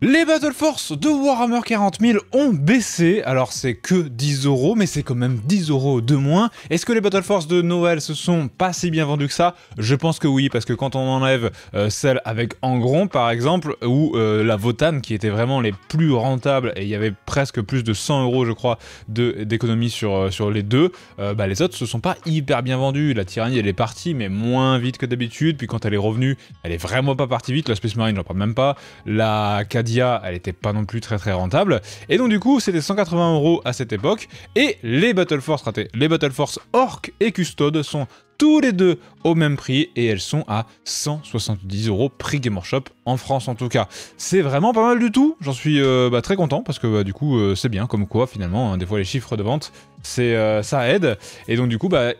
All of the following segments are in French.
Les Battle Force de Warhammer 40 ont baissé, alors c'est que 10 euros, mais c'est quand même 10 euros de moins. Est-ce que les Battle Force de Noël se sont pas si bien vendus que ça Je pense que oui, parce que quand on enlève euh, celle avec engron, par exemple, ou euh, la Votan qui était vraiment les plus rentables, et il y avait presque plus de 100 euros je crois d'économie sur, euh, sur les deux, bah, les autres se sont pas hyper bien vendus. La tyrannie elle est partie, mais moins vite que d'habitude, puis quand elle est revenue, elle est vraiment pas partie vite, la Space Marine j'en parle même pas, la Cadet elle était pas non plus très très rentable. Et donc du coup, c'était 180 euros à cette époque. Et les Battle Force, raté, les Battle Force Orc et Custode sont tous les deux au même prix et elles sont à 170 euros prix Gamer en France en tout cas. C'est vraiment pas mal du tout. J'en suis euh, bah, très content parce que bah, du coup euh, c'est bien comme quoi finalement hein, des fois les chiffres de vente c'est euh, ça aide et donc du coup bah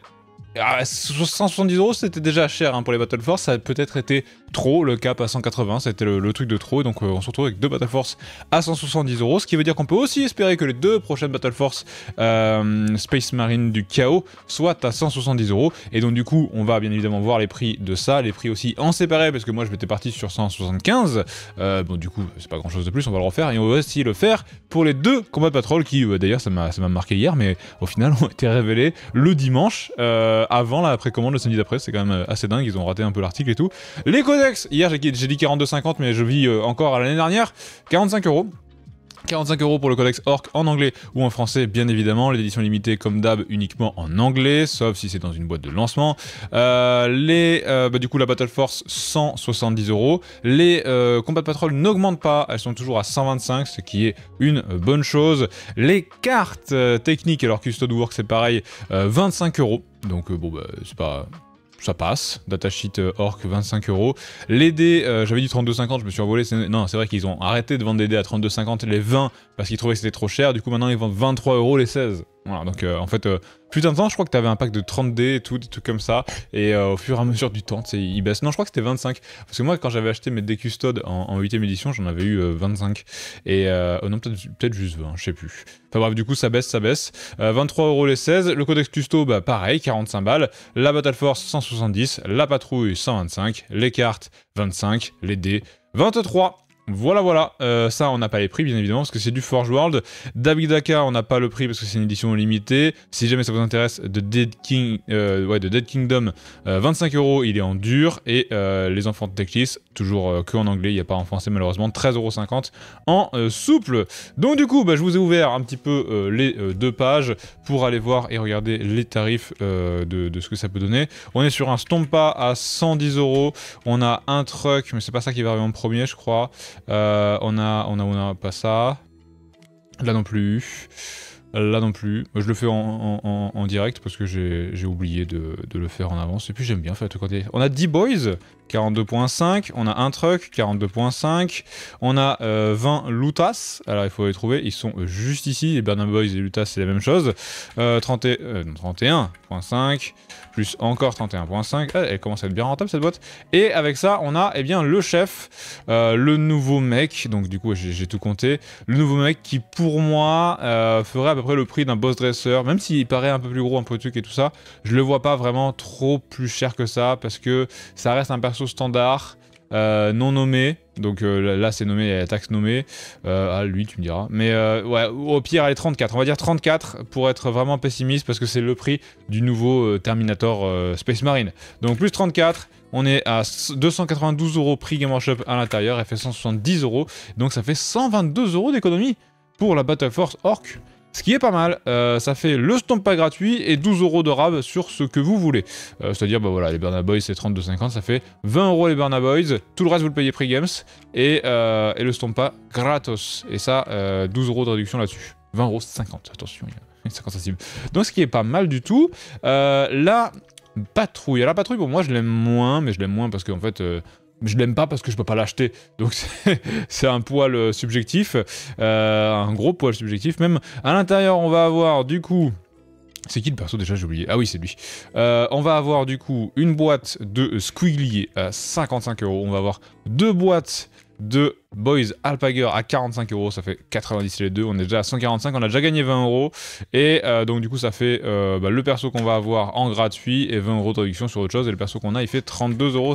170 ah, euros, c'était déjà cher hein, pour les Battle Force. Ça a peut-être été trop. Le cap à 180, c'était le, truc de trop. donc, euh, on se retrouve avec deux Battle Force à 170 euros. Ce qui veut dire qu'on peut aussi espérer que les deux prochaines Battle Force euh, Space Marine du Chaos soient à 170 euros. Et donc, du coup, on va bien évidemment voir les prix de ça, les prix aussi en séparé, parce que moi, je m'étais parti sur 175. Euh, bon, du coup, c'est pas grand chose de plus. On va le refaire et on va aussi le faire pour les deux combats de patrol qui, euh, d'ailleurs, ça m'a marqué hier, mais au final ont été révélés le dimanche euh, avant la précommande le samedi d'après. C'est quand même euh, assez dingue, ils ont raté un peu l'article et tout. Les codex, hier j'ai dit 42,50, mais je vis encore à l'année dernière, 45 euros. 45 euros pour le codex Orc en anglais ou en français, bien évidemment. L'édition limitée, comme d'hab, uniquement en anglais, sauf si c'est dans une boîte de lancement. Euh, les, euh, bah, du coup, la Battle Force, 170 euros. Les Combat euh, combats de patrol n'augmentent pas, elles sont toujours à 125, ce qui est une bonne chose. Les cartes techniques, alors Custode Work, c'est pareil, 25 euros. Donc, bon, bah, c'est pas ça passe. Datasheet euh, Orc, 25 euros. Les dés, euh, j'avais dit 32,50, je me suis envolé. Non, c'est vrai qu'ils ont arrêté de vendre des dés à 32,50, les 20, parce qu'ils trouvaient que c'était trop cher. Du coup, maintenant, ils vendent 23 euros les 16. Voilà, donc euh, en fait, Putain de temps, je crois que t'avais un pack de 30D et tout, des trucs comme ça. Et euh, au fur et à mesure du temps, il baisse. Non, je crois que c'était 25. Parce que moi, quand j'avais acheté mes Décustodes en, 8ème édition, j'en avais eu 25. Euh, et euh, oh non, peut-être juste 20, je sais plus. Enfin bref, du coup, ça baisse, ça baisse. 23 euh, euros les 16. Le codex custo, bah pareil, 45 balles. La Battle Force, 170. La patrouille, 125. Les cartes, 25. Les dés, 23. Voilà, voilà. Euh, ça, on n'a pas les prix, bien évidemment, parce que c'est du Forge World. David Dakar on n'a pas le prix parce que c'est une édition limitée. Si jamais ça vous intéresse, The Dead, King, euh, ouais, de Dead Kingdom, 25 euh, euros, il est en dur. Et Les Enfants de Techlis, toujours que en anglais, il n'y a pas en français malheureusement, 13,50€ en souple. Donc, du coup, bah, je vous ai ouvert un petit peu les deux pages pour aller voir et regarder les tarifs de, ce que ça peut donner. On est sur un Stompa à 110 euros. On a un truck, mais c'est pas ça qui va arriver en premier, je crois. Euh, on, a, on, a, on a pas ça. Là non plus. Là non plus. Je le fais en, direct parce que j'ai oublié de, le faire en avance. Et puis j'aime bien faire tout côté. On a 10 boys 42.5, on a un truck, 42.5, on a 20 euh, Lutas, alors il faut les trouver, ils sont euh, juste ici, les Burnham Boys et Lutas c'est la même chose, 31.5, euh, plus encore 31.5, ah, elle, commence à être bien rentable cette boîte, et avec ça on a eh bien le chef, le nouveau mec, donc du coup j'ai tout compté, le nouveau mec qui pour moi ferait à peu près le prix d'un boss dresseur même s'il paraît un peu plus gros, un peu truc et tout ça, je le vois pas vraiment trop plus cher que ça, parce que ça reste un personnage standard, euh, non nommé, donc euh, là c'est nommé, la taxe nommée, à euh, ah, lui tu me diras, mais ouais, au pire elle est 34, on va dire 34 pour être vraiment pessimiste parce que c'est le prix du nouveau Terminator Space Marine. Donc plus 34, on est à 292 euros prix Game Workshop à l'intérieur, elle fait 170 euros, donc ça fait 122 euros d'économie pour la Battle Force Orc. Ce qui est pas mal, euh, ça fait le stomp-pas gratuit et 12 euros de rab sur ce que vous voulez. Euh, c'est-à-dire, bah voilà, les Burna Boys c'est 32,50, ça fait 20 euros les Burna Boys, tout le reste vous le payez prix games et, euh, et, le pas gratos. Et ça, 12 euros de réduction là-dessus. 20 euros 50, attention, il y a 50 cible. Donc ce qui est pas mal du tout. la patrouille. la patrouille, pour moi, je l'aime moins, mais je l'aime moins parce qu'en fait, je l'aime pas parce que je peux pas l'acheter. Donc c'est un poil euh, subjectif, euh, un gros poil subjectif même. À l'intérieur, on va avoir du coup. C'est qui le perso déjà J'ai oublié. Ah oui, c'est lui. Euh, on va avoir du coup une boîte de Squiggly à 55 euros. On va avoir deux boîtes de Boys Alpager à 45 euros, ça fait 90 les deux, on est déjà à 145, on a déjà gagné 20 euros, et euh, donc du coup ça fait euh, bah, le perso qu'on va avoir en gratuit et 20 euros de réduction sur autre chose, et le perso qu'on a il fait 32,50 euros,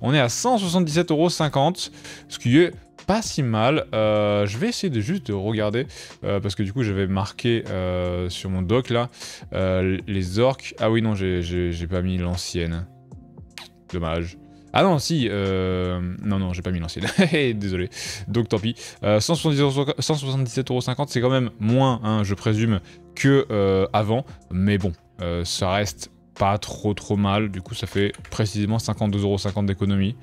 on est à 177,50 euros, ce qui est pas si mal. Euh, je vais essayer de juste de regarder, parce que du coup, j'avais marqué sur mon doc là, les orques. Ah oui, non, j'ai pas mis l'ancienne. Dommage. Ah non, si, euh, non, non, j'ai pas mis l'ancienne, eh, désolé, donc tant pis. 177,50€, euh, c'est quand même moins, hein, je présume, que euh, avant, mais bon, ça reste pas trop trop mal, du coup ça fait précisément 52,50€ d'économie.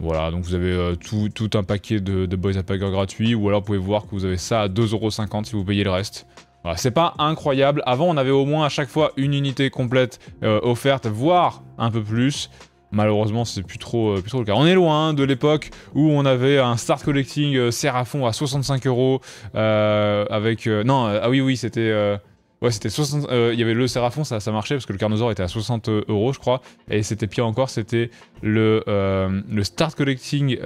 Voilà, donc vous avez tout, un paquet de, boys Boys Packer gratuits, ou alors vous pouvez voir que vous avez ça à 2,50€ si vous payez le reste. Voilà, c'est pas incroyable. Avant, on avait au moins à chaque fois une unité complète offerte, voire un peu plus. Malheureusement, c'est plus trop, euh, plus trop le cas. On est loin hein, de l'époque où on avait un Start Collecting euh, Seraphon à 65 euros euh, avec... non, ah oui, oui, c'était... Ouais, c'était 60. Euh, il y avait le Séraphon, ça, ça marchait parce que le Carnosaur était à 60 euh, euros, je crois. Et c'était pire encore, c'était le, euh, le Start Collecting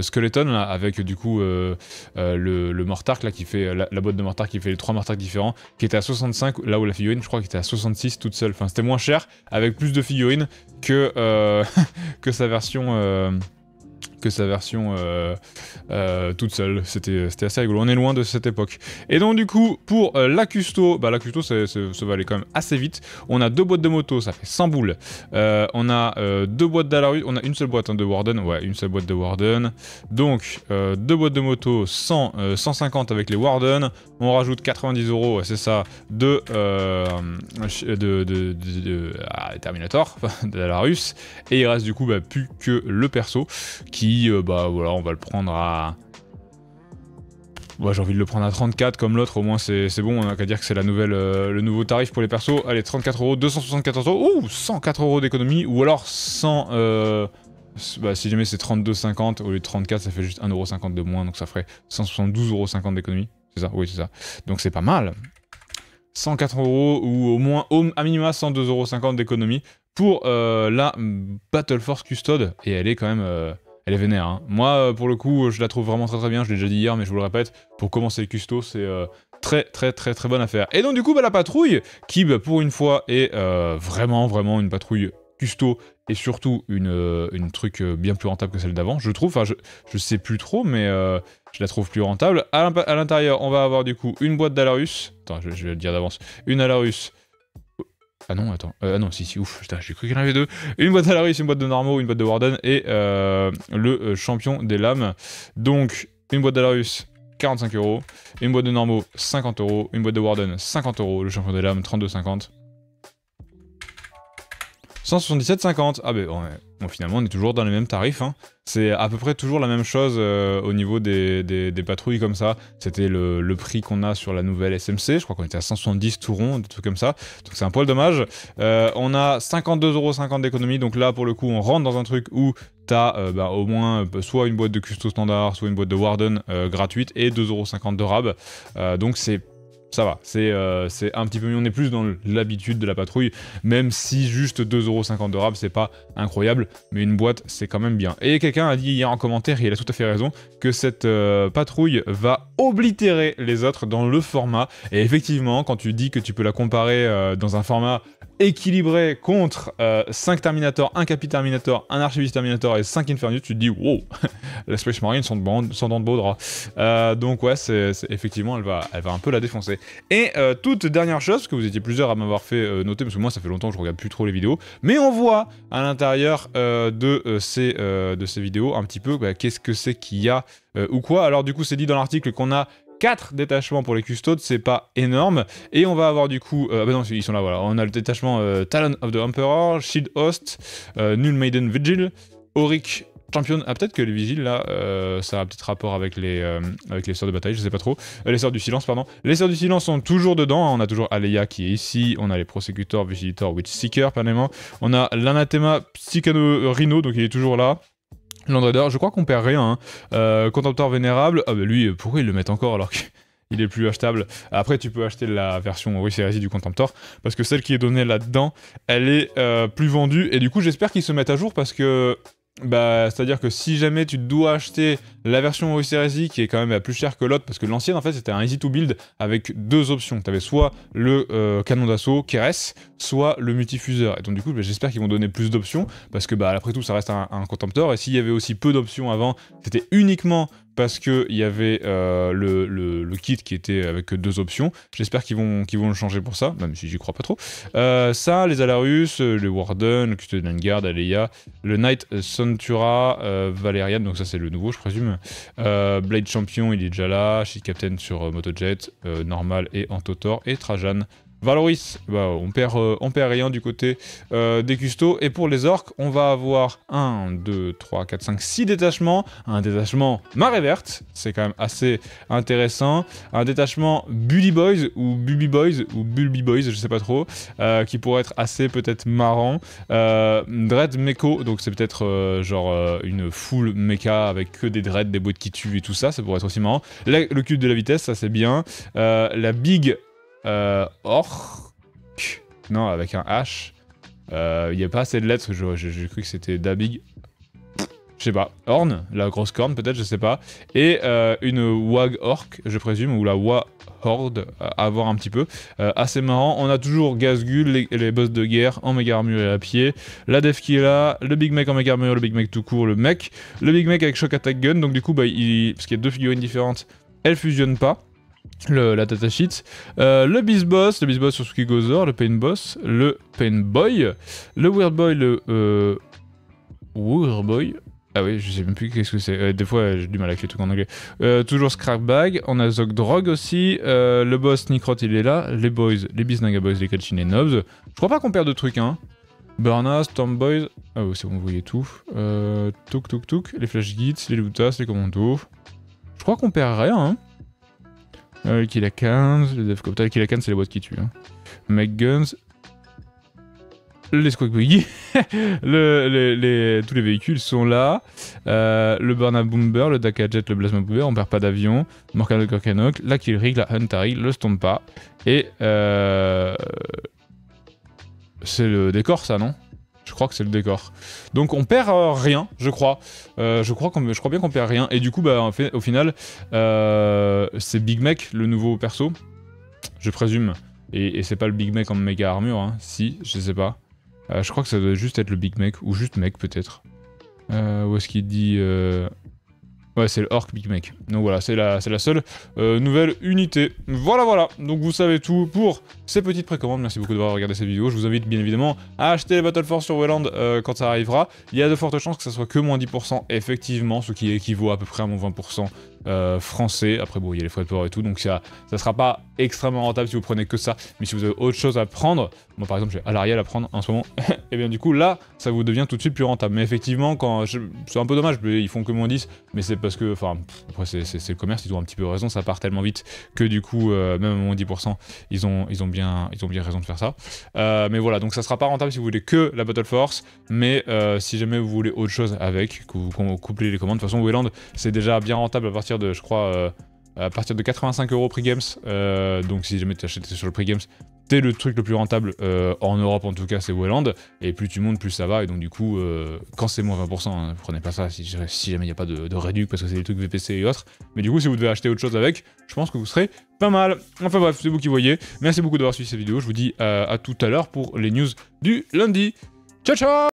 Skeleton, avec du coup le, le là, qui fait, la, boîte de Mortar, qui fait les trois Mortark différents, qui était à 65, là où la figurine, je crois, qui était à 66 toute seule. Enfin, c'était moins cher, avec plus de figurines que, que sa version que sa version euh, euh, toute seule. C'était assez rigolo. On est loin de cette époque. Et donc, du coup, pour euh, la custo, bah, la custo, ça, va aller quand même assez vite. On a deux boîtes de moto, ça fait 100 boules. on a deux boîtes d'Alarus. On a une seule boîte hein, de Warden. Ouais, une seule boîte de Warden. Donc, deux boîtes de moto, 150 avec les Warden. On rajoute 90 euros, c'est ça, de, de, ah, Terminator, d'Alarus. Et il reste du coup bah, plus que le perso qui euh, bah voilà, on va le prendre à... Bah, j'ai envie de le prendre à 34 comme l'autre, au moins c'est bon, on n'a qu'à dire que c'est euh, le nouveau tarif pour les persos. Allez, 34 euros, 274 euros, ouh, 104 euros d'économie, ou alors 100, euh, bah, si jamais c'est 32,50 au lieu de 34, ça fait juste 1,50€ de moins, donc ça ferait 172,50€ d'économie, c'est ça, oui c'est ça. Donc c'est pas mal, 104 euros ou au moins au, à minima 102,50€ d'économie pour la mm, Battle Force Custode, et elle est quand même elle est vénère. Hein. Moi, euh, pour le coup, je la trouve vraiment très très bien, je l'ai déjà dit hier, mais je vous le répète, pour commencer le custo, c'est euh, très très très très bonne affaire. Et donc du coup, bah, la patrouille, qui bah, pour une fois est euh, vraiment vraiment une patrouille custo et surtout une, truc bien plus rentable que celle d'avant, je trouve, enfin je, sais plus trop, mais je la trouve plus rentable. À l'intérieur, on va avoir du coup une boîte d'Alarus, attends, je, vais le dire d'avance, une Alarus, ah non, attends. Euh, ah non, si, si, ouf, j'ai cru qu'il y en avait deux. Une boîte à une boîte de Normo, une boîte de Warden et euh, le euh, champion des lames. Donc, une boîte d'Alarus, 45 euros. Une boîte de Normo 50 euros. Une boîte de Warden, 50 euros. Le champion des lames, 32,50. 177,50. Ah ben, ouais finalement, on est toujours dans les mêmes tarifs. Hein. C'est à peu près toujours la même chose euh, au niveau des, patrouilles comme ça. C'était le, prix qu'on a sur la nouvelle SMC. Je crois qu'on était à 170 tout rond, des trucs comme ça. Donc c'est un poil dommage. Euh, on a 52,50€ d'économie. Donc là, pour le coup, on rentre dans un truc où tu as euh, bah, au moins soit une boîte de custo standard, soit une boîte de Warden gratuite et 2,50€ de RAB. donc c'est ça va, euh, c'est un petit peu mieux, on est plus dans l'habitude de la patrouille, même si juste 2,50€ de rab, c'est pas incroyable, mais une boîte, c'est quand même bien. Et quelqu'un a dit hier en commentaire, et il a tout à fait raison, que cette euh, patrouille va oblitérer les autres dans le format, et effectivement, quand tu dis que tu peux la comparer euh, dans un format équilibré contre 5 euh, Terminator, 1 Capit Terminator, 1 Archiviste Terminator et 5 Infernus, tu te dis wow, les Space Marine sont, de sont dans de beaux draps. Euh, donc ouais, effectivement, elle va, elle va un peu la défoncer. Et euh, toute dernière chose, parce que vous étiez plusieurs à m'avoir fait noter, parce que moi ça fait longtemps que je regarde plus trop les vidéos, mais on voit à l'intérieur de, ces, de ces vidéos un petit peu bah, qu'est-ce que c'est qu'il y a ou quoi. Alors du coup, c'est dit dans l'article qu'on a 4 détachements pour les Custodes, c'est pas énorme. Et on va avoir du coup... Euh, ah bah non, ils sont là, voilà. On a le détachement euh, Talon of the Emperor, Shield Host, euh, Null Maiden Vigil, Auric Champion, ah peut-être que les vigiles là, ça a peut-être rapport avec les, avec les sœurs de bataille, je sais pas trop. les sœurs du silence, pardon. Les sœurs du silence sont toujours dedans, hein. on a toujours Aleia qui est ici, on a les Prosecutors, Vigilators, Witch Seeker, On a l'anathema Psychano Rhino, donc il est toujours là. L'André je crois qu'on perd rien. Hein. Euh, Contemptor vénérable, ah bah lui, pourquoi il le met encore alors qu'il est plus achetable Après, tu peux acheter la version Russe Hérésie du Contemptor, parce que celle qui est donnée là-dedans, elle est euh, plus vendue. Et du coup, j'espère qu'ils se mettent à jour parce que bah, c'est-à-dire que si jamais tu dois acheter la version OSRSI qui est quand même plus chère que l'autre, parce que l'ancienne en fait c'était un easy to build avec deux options. Tu avais soit le euh, canon d'assaut Keres, soit le multifuseur. Et donc du coup bah, j'espère qu'ils vont donner plus d'options, parce que bah, après tout ça reste un, contempteur et s'il y avait aussi peu d'options avant, c'était uniquement parce qu'il y avait euh, le, kit qui était avec deux options. J'espère qu'ils vont, qu'ils vont le changer pour ça, même si j'y crois pas trop. Euh, ça, les Alarus, euh, les Warden, le Custodian Guard, Aleia, le Knight Centura Valerian, donc ça c'est le nouveau je présume. Blade Champion, il est déjà là, Sheet Captain sur Motojet, Normal et Antotor, et Trajan Valoris, bah, on, perd, euh, perd rien du côté euh, des custos. Et pour les orques, on va avoir 1, 2, 3, 4, 5, 6 détachements. Un détachement marée verte, c'est quand même assez intéressant. Un détachement Bully Boys ou Bully Boys ou Bulby Boys, je sais pas trop, euh, qui pourrait être assez peut-être marrant. dread Mecho, donc c'est peut-être genre une full mecha avec que des dreads, des boîtes qui tuent et tout ça, ça pourrait être aussi marrant. le cube de la vitesse, ça c'est bien. la Big euh, orc. Non, avec un H. Euh, il euh, n'y a pas assez de lettres, j'ai cru que c'était Dabig. Je sais pas. Horn, la grosse corne peut-être, je sais pas. Et euh, une Wag Orc, je présume, ou la Wa Horde, à voir un petit peu. Euh, assez marrant. On a toujours Gazgul, les, boss de guerre en méga armure et à pied. La def qui est là, le Big Mec en méga armure, le Big Mec tout court, le mec. Le Big Mec avec Shock Attack Gun. Donc du coup, bah, parce qu'il y a deux figurines différentes, elles fusionnent pas le, la Tata sheet, euh, le Boss, le Boss sur Suki Gozer, le Pain Boss le Pain Boy le Weird Boy, le euh, Weird Boy. Ah oui, je sais même plus qu'est-ce que c'est. Euh, des fois, j'ai du mal avec les trucs en anglais. Euh, toujours Scrap Bag, on a Zog Drog aussi. Euh, le boss nicrot il est là. Les Boys, les Naga Boys, les Kachin et Nobs. Je crois pas qu'on perd de trucs, hein. Burnas, Boys Ah oui, c'est bon, vous voyez tout. Euh, touk, touk, touk. Les Flash Gits, les Lutas, les Commandos. Je crois qu'on perd rien, hein. Le Kill le le Kill c'est les boîtes qui tuent. Hein. guns Les Squawk Buggy. les, tous les véhicules sont là. Euh, le Burna Boomer, le Daka Jet, le Plasma Boomer. On perd pas d'avion. Morgana La Kill Rig, la Huntari, le Stompa. Et. Euh... C'est le décor, ça, non je crois que c'est le décor. Donc on perd euh, rien, je crois. Euh, je, crois bien qu'on perd rien. Et du coup, bah, au final, euh, c'est Big Mac, le nouveau perso. Je présume. Et, et c'est pas le Big Mac en méga armure, hein. Si, je sais pas. je crois que ça doit juste être le Big Mac, ou juste mec peut-être. où est-ce qu'il dit... Ouais, c'est le Orc Big mac. Donc voilà, c'est la, la seule euh, nouvelle unité. Voilà, voilà. Donc vous savez tout pour ces petites précommandes. Merci beaucoup d'avoir regardé cette vidéo. Je vous invite bien évidemment à acheter les Battle Force sur Wayland euh, quand ça arrivera. Il y a de fortes chances que ça soit que moins 10%, effectivement, ce qui équivaut à peu près à moins 20% euh, français. Après, bon, il y a les frais de port et tout, donc ça ne sera pas extrêmement rentable si vous prenez que ça. Mais si vous avez autre chose à prendre, moi par exemple, j'ai l'arrière à prendre en ce moment, et eh bien du coup, là, ça vous devient tout de suite plus rentable. Mais effectivement, quand c'est un peu dommage, ils font que moins 10, mais c'est parce que, enfin, après, c'est le commerce, ils ont un petit peu raison, ça part tellement vite que du coup, euh, même à moins 10%, ils ont, ils, ont bien, ils ont bien raison de faire ça. Euh, mais voilà, donc ça sera pas rentable si vous voulez que la Battle Force, mais si jamais vous voulez autre chose avec, que vous coupliez les commandes, de toute façon, Wayland, c'est déjà bien rentable à partir de, je crois, euh, à partir de 85 euros prix games. Euh, donc si jamais tu achètes sur le prix games, t'es le truc le plus rentable euh, en Europe en tout cas, c'est Welland. Et plus tu montes, plus ça va. Et donc du coup, quand c'est moins 20%, vous hein, prenez pas ça si, jamais il n'y a pas de, de réduc parce que c'est des trucs VPC et autres. Mais du coup, si vous devez acheter autre chose avec, je pense que vous serez pas mal. Enfin bref, c'est vous qui voyez. Merci beaucoup d'avoir suivi cette vidéo. Je vous dis à tout à l'heure pour les news du lundi. Ciao ciao